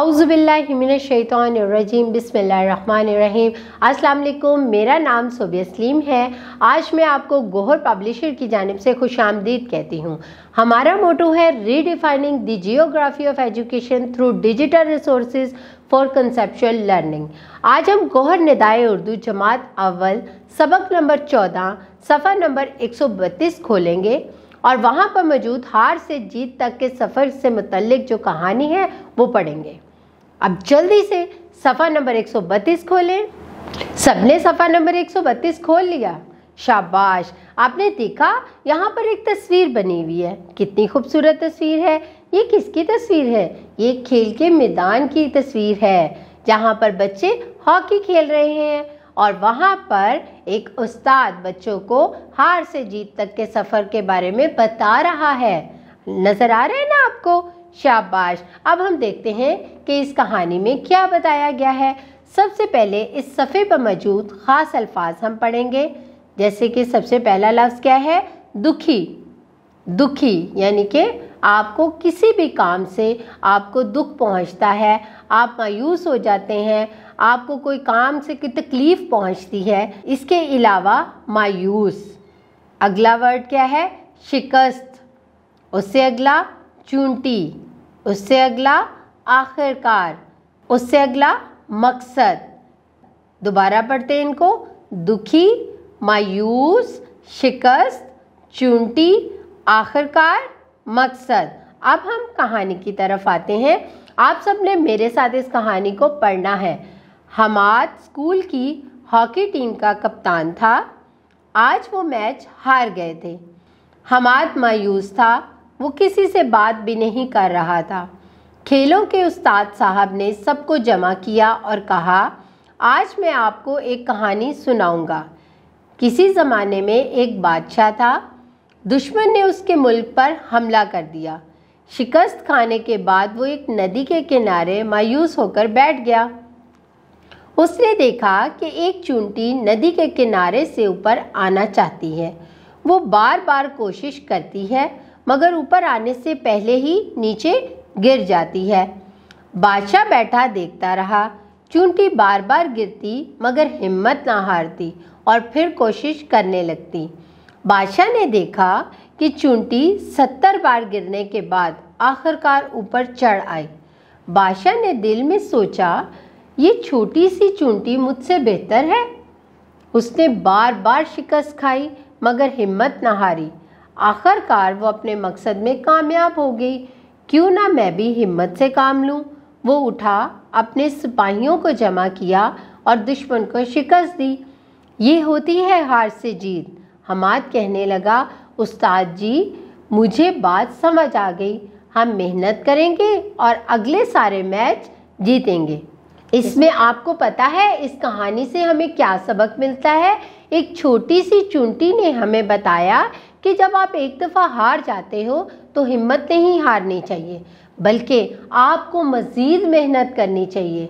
आउज़बिल्लिमिनशैतरजीम बसमीम अस्सलाम मेरा नाम सोबिया सलीम है आज मैं आपको गोहर पब्लिशर की जानब से खुश आमदीद कहती हूँ हमारा मोटो है redefining the geography of education through digital resource for conceptual learning आज हम गोहर निदाय उर्दू जमात अव्वल सबक नंबर चौदह सफ़र नंबर एक सौ बत्तीस खोलेंगे और वहाँ पर मौजूद हार से जीत तक के सफ़र से मुतलक जो कहानी है वो पढ़ेंगे अब जल्दी से सफ़ा नंबर 132 खोलें सबने सफ़ा नंबर 132 खोल लिया शाबाश आपने देखा यहाँ पर एक तस्वीर बनी हुई है कितनी खूबसूरत तस्वीर है ये किसकी तस्वीर है ये खेल के मैदान की तस्वीर है जहाँ पर बच्चे हॉकी खेल रहे हैं और वहाँ पर एक उस्ताद बच्चों को हार से जीत तक के सफ़र के बारे में बता रहा है नज़र आ रहे हैं ना आपको शाबाश अब हम देखते हैं कि इस कहानी में क्या बताया गया है सबसे पहले इस सफ़े पर मौजूद ख़ास अल्फाज हम पढ़ेंगे जैसे कि सबसे पहला लफ्ज़ क्या है दुखी दुखी यानी कि आपको किसी भी काम से आपको दुख पहुंचता है आप मायूस हो जाते हैं आपको कोई काम से कोई तकलीफ़ पहुंचती है इसके अलावा मायूस अगला वर्ड क्या है शिकस्त उससे अगला चूंटी उससे अगला आखिरकार उससे अगला मकसद दोबारा पढ़ते हैं इनको दुखी मायूस शिकस्त चूंटी आखिरकार मकसद अब हम कहानी की तरफ आते हैं आप सब ने मेरे साथ इस कहानी को पढ़ना है हमाद स्कूल की हॉकी टीम का कप्तान था आज वो मैच हार गए थे हमाद मायूस था वो किसी से बात भी नहीं कर रहा था खेलों के उस्ताद साहब ने सबको जमा किया और कहा आज मैं आपको एक कहानी सुनाऊंगा किसी ज़माने में एक बादशाह था दुश्मन ने उसके मुल्क पर हमला कर दिया शिकस्त खाने के बाद वो एक नदी के किनारे मायूस होकर बैठ गया उसने देखा कि एक चूंटी नदी के किनारे से ऊपर आना चाहती है वो बार बार कोशिश करती है मगर ऊपर आने से पहले ही नीचे गिर जाती है बादशाह बैठा देखता रहा चूंटी बार बार गिरती मगर हिम्मत ना हारती और फिर कोशिश करने लगती बादशाह ने देखा कि चूंटी सत्तर बार गिरने के बाद आखिरकार ऊपर चढ़ आई बादशाह ने दिल में सोचा ये छोटी सी चूंटी मुझसे बेहतर है उसने बार बार शिकस्त खाई मगर हिम्मत ना हारी आखिरकार वो अपने मकसद में कामयाब हो गई क्यों ना मैं भी हिम्मत से काम लूँ वो उठा अपने सिपाहियों को जमा किया और दुश्मन को शिकस्त दी ये होती है हार से जीत हमाद कहने लगा उस्ताद जी मुझे बात समझ आ गई हम मेहनत करेंगे और अगले सारे मैच जीतेंगे इसमें आपको पता है इस कहानी से हमें क्या सबक मिलता है एक छोटी सी चुनटी ने हमें बताया कि जब आप एक दफ़ा हार जाते हो तो हिम्मत नहीं हारनी चाहिए बल्कि आपको मज़ीद मेहनत करनी चाहिए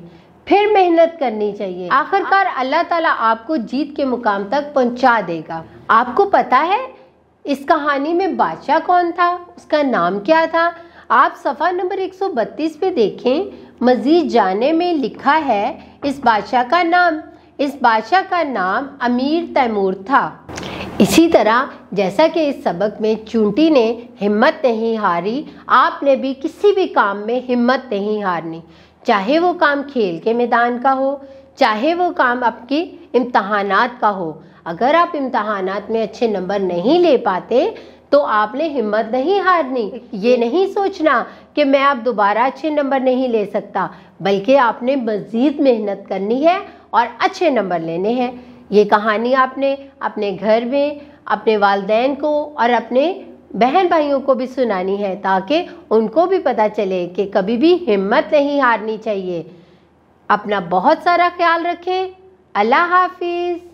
फिर मेहनत करनी चाहिए आखिरकार अल्लाह ताला आपको जीत के मुकाम तक पहुंचा देगा आपको पता है इस कहानी में बादशाह कौन था उसका नाम क्या था आप सफ़ा नंबर 132 पे देखें मज़ीद जाने में लिखा है इस बादशाह का नाम इस बादशाह का नाम अमीर तैमूर था इसी तरह जैसा कि इस सबक में चूंटी ने हिम्मत नहीं हारी आपने भी किसी भी काम में हिम्मत नहीं हारनी चाहे वो काम खेल के मैदान का हो चाहे वो काम आपके इम्तहानात का हो अगर आप इम्तहानात में अच्छे नंबर नहीं ले पाते तो आपने हिम्मत नहीं हारनी ये नहीं सोचना कि मैं आप दोबारा अच्छे नंबर नहीं ले सकता बल्कि आपने मज़ीद मेहनत करनी है और अच्छे नंबर लेने हैं ये कहानी आपने अपने घर में अपने वालदेन को और अपने बहन भाइयों को भी सुनानी है ताकि उनको भी पता चले कि कभी भी हिम्मत नहीं हारनी चाहिए अपना बहुत सारा ख्याल रखें अल्लाह हाफिज़